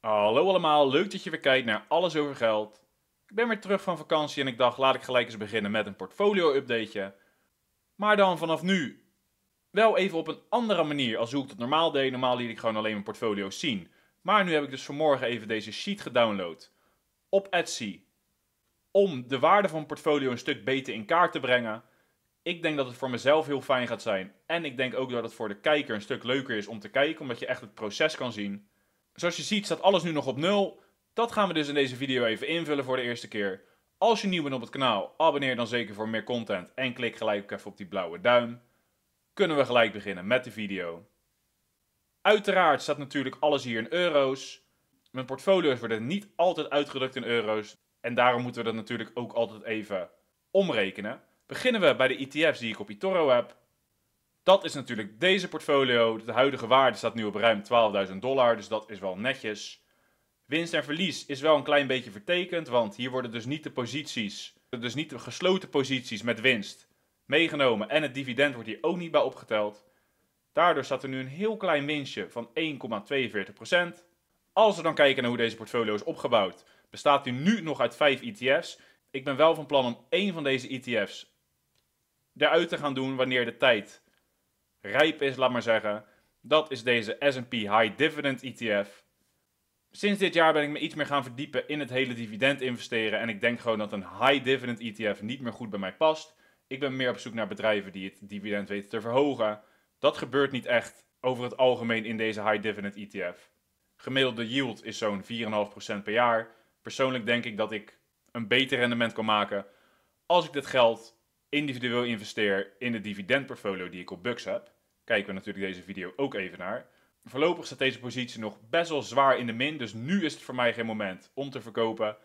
Hallo allemaal, leuk dat je weer kijkt naar Alles Over Geld. Ik ben weer terug van vakantie en ik dacht laat ik gelijk eens beginnen met een portfolio-updateje. Maar dan vanaf nu wel even op een andere manier als hoe ik dat normaal deed. Normaal liet ik gewoon alleen mijn portfolio zien. Maar nu heb ik dus vanmorgen even deze sheet gedownload. Op Etsy. Om de waarde van mijn portfolio een stuk beter in kaart te brengen. Ik denk dat het voor mezelf heel fijn gaat zijn. En ik denk ook dat het voor de kijker een stuk leuker is om te kijken, omdat je echt het proces kan zien. Zoals je ziet staat alles nu nog op 0. Dat gaan we dus in deze video even invullen voor de eerste keer. Als je nieuw bent op het kanaal, abonneer dan zeker voor meer content en klik gelijk even op die blauwe duim. Kunnen we gelijk beginnen met de video. Uiteraard staat natuurlijk alles hier in euro's. Mijn portfolio's worden niet altijd uitgedrukt in euro's en daarom moeten we dat natuurlijk ook altijd even omrekenen. Beginnen we bij de ETF's die ik op eToro heb dat is natuurlijk deze portfolio. De huidige waarde staat nu op ruim 12.000 dollar, dus dat is wel netjes. Winst en verlies is wel een klein beetje vertekend, want hier worden dus niet de posities, dus niet de gesloten posities met winst meegenomen. En het dividend wordt hier ook niet bij opgeteld. Daardoor staat er nu een heel klein winstje van 1,42%. Als we dan kijken naar hoe deze portfolio is opgebouwd, bestaat die nu nog uit 5 ETF's. Ik ben wel van plan om één van deze ETF's eruit te gaan doen wanneer de tijd rijp is, laat maar zeggen. Dat is deze SP High Dividend ETF. Sinds dit jaar ben ik me iets meer gaan verdiepen in het hele dividend investeren. En ik denk gewoon dat een high dividend ETF niet meer goed bij mij past. Ik ben meer op zoek naar bedrijven die het dividend weten te verhogen. Dat gebeurt niet echt over het algemeen in deze high dividend ETF. Gemiddelde yield is zo'n 4,5% per jaar. Persoonlijk denk ik dat ik een beter rendement kan maken als ik dit geld individueel investeer in de dividendportfolio die ik op Bux heb, kijken we natuurlijk deze video ook even naar. Voorlopig staat deze positie nog best wel zwaar in de min, dus nu is het voor mij geen moment om te verkopen.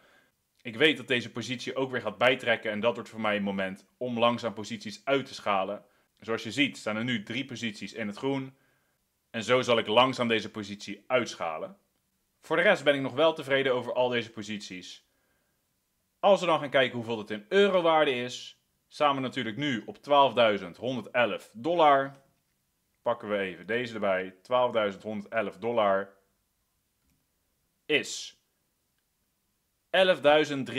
Ik weet dat deze positie ook weer gaat bijtrekken en dat wordt voor mij een moment om langzaam posities uit te schalen. Zoals je ziet staan er nu drie posities in het groen en zo zal ik langzaam deze positie uitschalen. Voor de rest ben ik nog wel tevreden over al deze posities. Als we dan gaan kijken hoeveel het in eurowaarde is, Samen natuurlijk nu op 12.111 dollar. Pakken we even deze erbij. 12.111 dollar is 11.325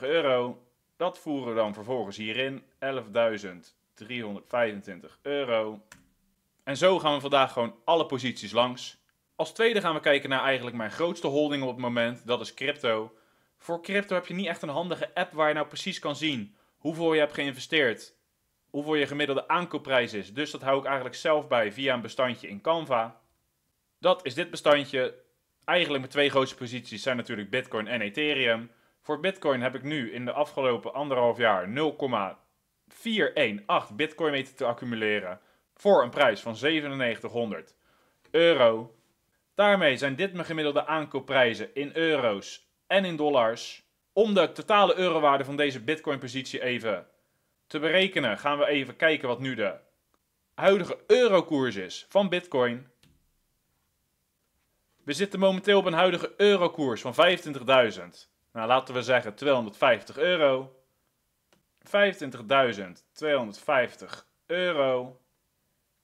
euro. Dat voeren we dan vervolgens hierin. 11.325 euro. En zo gaan we vandaag gewoon alle posities langs. Als tweede gaan we kijken naar eigenlijk mijn grootste holding op het moment. Dat is crypto. Voor crypto heb je niet echt een handige app waar je nou precies kan zien hoeveel je hebt geïnvesteerd, hoeveel je gemiddelde aankoopprijs is. Dus dat hou ik eigenlijk zelf bij via een bestandje in Canva. Dat is dit bestandje. Eigenlijk mijn twee grootste posities zijn natuurlijk Bitcoin en Ethereum. Voor Bitcoin heb ik nu in de afgelopen anderhalf jaar 0,418 Bitcoin weten te accumuleren. Voor een prijs van 9700 euro. Daarmee zijn dit mijn gemiddelde aankoopprijzen in euro's en in dollars. Om de totale eurowaarde van deze Bitcoin-positie even te berekenen, gaan we even kijken wat nu de huidige eurokoers is van Bitcoin. We zitten momenteel op een huidige eurokoers van 25.000. Nou, laten we zeggen 250 euro. 25.250 euro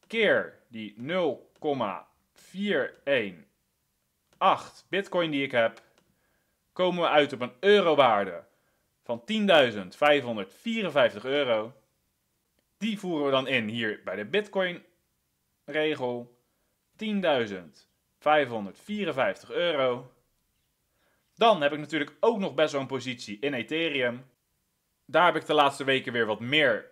keer die 0,418 bitcoin die ik heb komen we uit op een eurowaarde van 10.554 euro. Die voeren we dan in hier bij de Bitcoin regel. 10.554 euro. Dan heb ik natuurlijk ook nog best wel een positie in Ethereum. Daar heb ik de laatste weken weer wat meer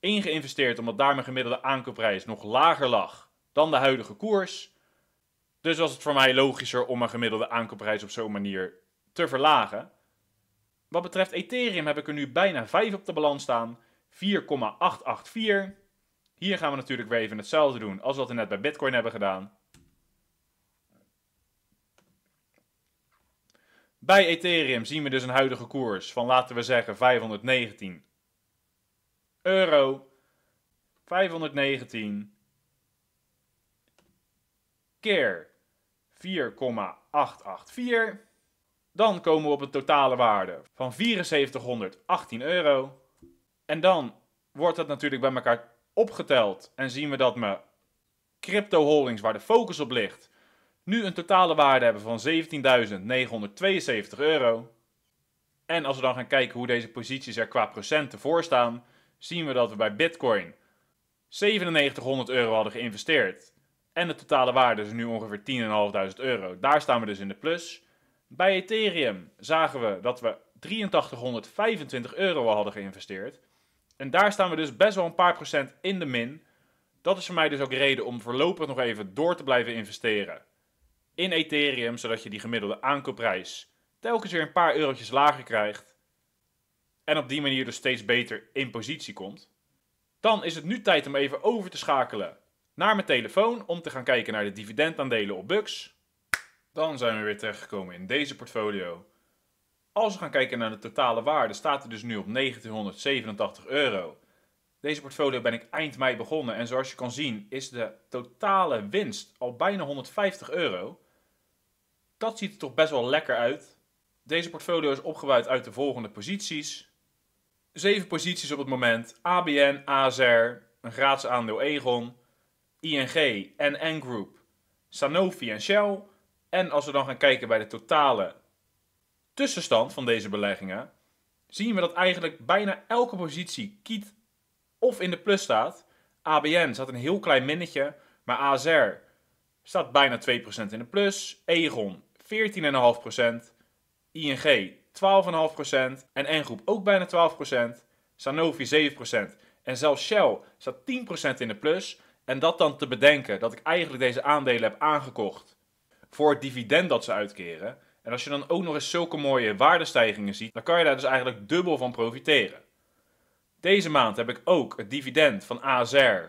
in geïnvesteerd, omdat daar mijn gemiddelde aankoopprijs nog lager lag dan de huidige koers. Dus was het voor mij logischer om mijn gemiddelde aankoopprijs op zo'n manier verlagen. Wat betreft Ethereum heb ik er nu bijna 5 op de balans staan. 4,884. Hier gaan we natuurlijk weer even hetzelfde doen als wat we net bij Bitcoin hebben gedaan. Bij Ethereum zien we dus een huidige koers van laten we zeggen 519 euro. 519 keer 4,884 dan komen we op een totale waarde van 7418 euro. En dan wordt dat natuurlijk bij elkaar opgeteld en zien we dat mijn crypto holdings waar de focus op ligt nu een totale waarde hebben van 17.972 euro. En als we dan gaan kijken hoe deze posities er qua procenten voor staan, zien we dat we bij Bitcoin 9700 euro hadden geïnvesteerd. En de totale waarde is nu ongeveer 10.500 euro. Daar staan we dus in de plus. Bij Ethereum zagen we dat we 8325 euro hadden geïnvesteerd. En daar staan we dus best wel een paar procent in de min. Dat is voor mij dus ook reden om voorlopig nog even door te blijven investeren in Ethereum, zodat je die gemiddelde aankoopprijs telkens weer een paar eurotjes lager krijgt. En op die manier dus steeds beter in positie komt. Dan is het nu tijd om even over te schakelen naar mijn telefoon om te gaan kijken naar de dividendaandelen op Bucks. Dan zijn we weer terechtgekomen in deze portfolio. Als we gaan kijken naar de totale waarde, staat er dus nu op 1987 euro. Deze portfolio ben ik eind mei begonnen en zoals je kan zien is de totale winst al bijna 150 euro. Dat ziet er toch best wel lekker uit. Deze portfolio is opgebouwd uit de volgende posities. Zeven posities op het moment. ABN, AZR, een gratis aandeel Egon, ING en group Sanofi en Shell, en als we dan gaan kijken bij de totale tussenstand van deze beleggingen, zien we dat eigenlijk bijna elke positie kiet of in de plus staat. ABN staat een heel klein minnetje, maar ASR staat bijna 2% in de plus. Egon 14,5%, ING 12,5% en N-groep ook bijna 12%, Sanofi 7% en zelfs Shell staat 10% in de plus. En dat dan te bedenken dat ik eigenlijk deze aandelen heb aangekocht voor het dividend dat ze uitkeren. En als je dan ook nog eens zulke mooie waardestijgingen ziet, dan kan je daar dus eigenlijk dubbel van profiteren. Deze maand heb ik ook het dividend van ASR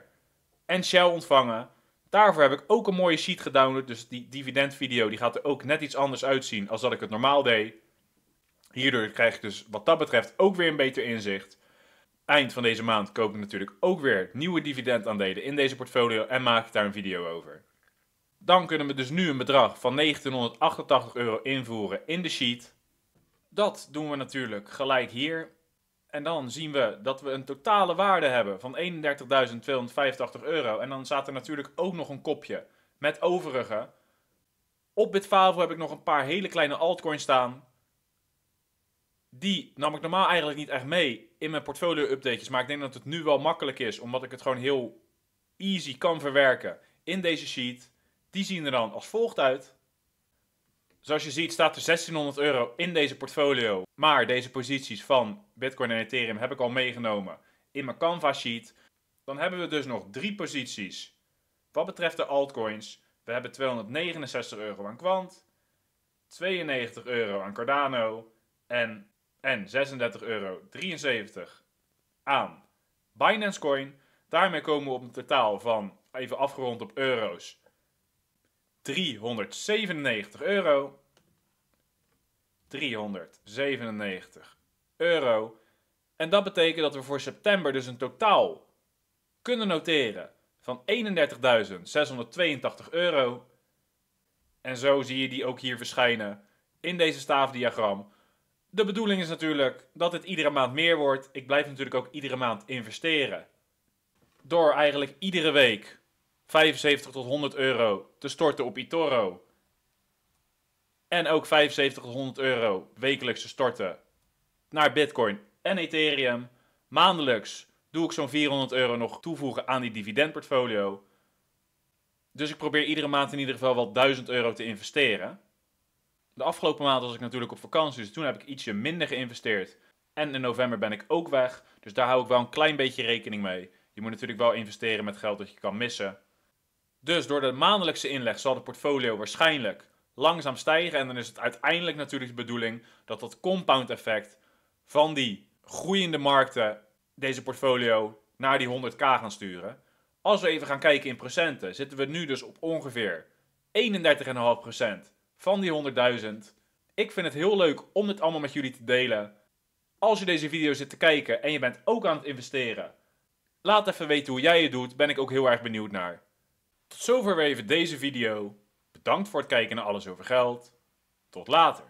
en Shell ontvangen. Daarvoor heb ik ook een mooie sheet gedownload, dus die dividendvideo die gaat er ook net iets anders uitzien als dat ik het normaal deed. Hierdoor krijg ik dus wat dat betreft ook weer een beter inzicht. Eind van deze maand koop ik natuurlijk ook weer nieuwe dividendaandelen in deze portfolio en maak ik daar een video over. Dan kunnen we dus nu een bedrag van 1988 euro invoeren in de sheet. Dat doen we natuurlijk gelijk hier. En dan zien we dat we een totale waarde hebben van 31.285 euro. En dan staat er natuurlijk ook nog een kopje met overige. Op Bitfavo heb ik nog een paar hele kleine altcoins staan. Die nam ik normaal eigenlijk niet echt mee in mijn portfolio-updates. Maar ik denk dat het nu wel makkelijk is, omdat ik het gewoon heel easy kan verwerken in deze sheet. Die zien er dan als volgt uit. Zoals je ziet staat er 1600 euro in deze portfolio. Maar deze posities van Bitcoin en Ethereum heb ik al meegenomen in mijn Canva sheet. Dan hebben we dus nog drie posities. Wat betreft de altcoins, we hebben 269 euro aan Quant, 92 euro aan Cardano en, en 36,73 euro aan Binance Coin. Daarmee komen we op een totaal van, even afgerond op euro's, 397 euro. 397 euro. En dat betekent dat we voor september dus een totaal kunnen noteren van 31.682 euro. En zo zie je die ook hier verschijnen in deze staafdiagram. De bedoeling is natuurlijk dat het iedere maand meer wordt. Ik blijf natuurlijk ook iedere maand investeren. Door eigenlijk iedere week 75 tot 100 euro te storten op iToro En ook 75 tot 100 euro wekelijks te storten naar Bitcoin en Ethereum. Maandelijks doe ik zo'n 400 euro nog toevoegen aan die dividendportfolio. Dus ik probeer iedere maand in ieder geval wel 1000 euro te investeren. De afgelopen maand was ik natuurlijk op vakantie, dus toen heb ik ietsje minder geïnvesteerd. En in november ben ik ook weg, dus daar hou ik wel een klein beetje rekening mee. Je moet natuurlijk wel investeren met geld dat je kan missen. Dus door de maandelijkse inleg zal het portfolio waarschijnlijk langzaam stijgen. En dan is het uiteindelijk natuurlijk de bedoeling dat dat compound effect van die groeiende markten deze portfolio naar die 100k gaan sturen. Als we even gaan kijken in procenten, zitten we nu dus op ongeveer 31,5% van die 100.000. Ik vind het heel leuk om dit allemaal met jullie te delen. Als je deze video zit te kijken en je bent ook aan het investeren, laat even weten hoe jij het doet. Ben ik ook heel erg benieuwd naar. Tot zover weer even deze video. Bedankt voor het kijken naar Alles Over Geld. Tot later.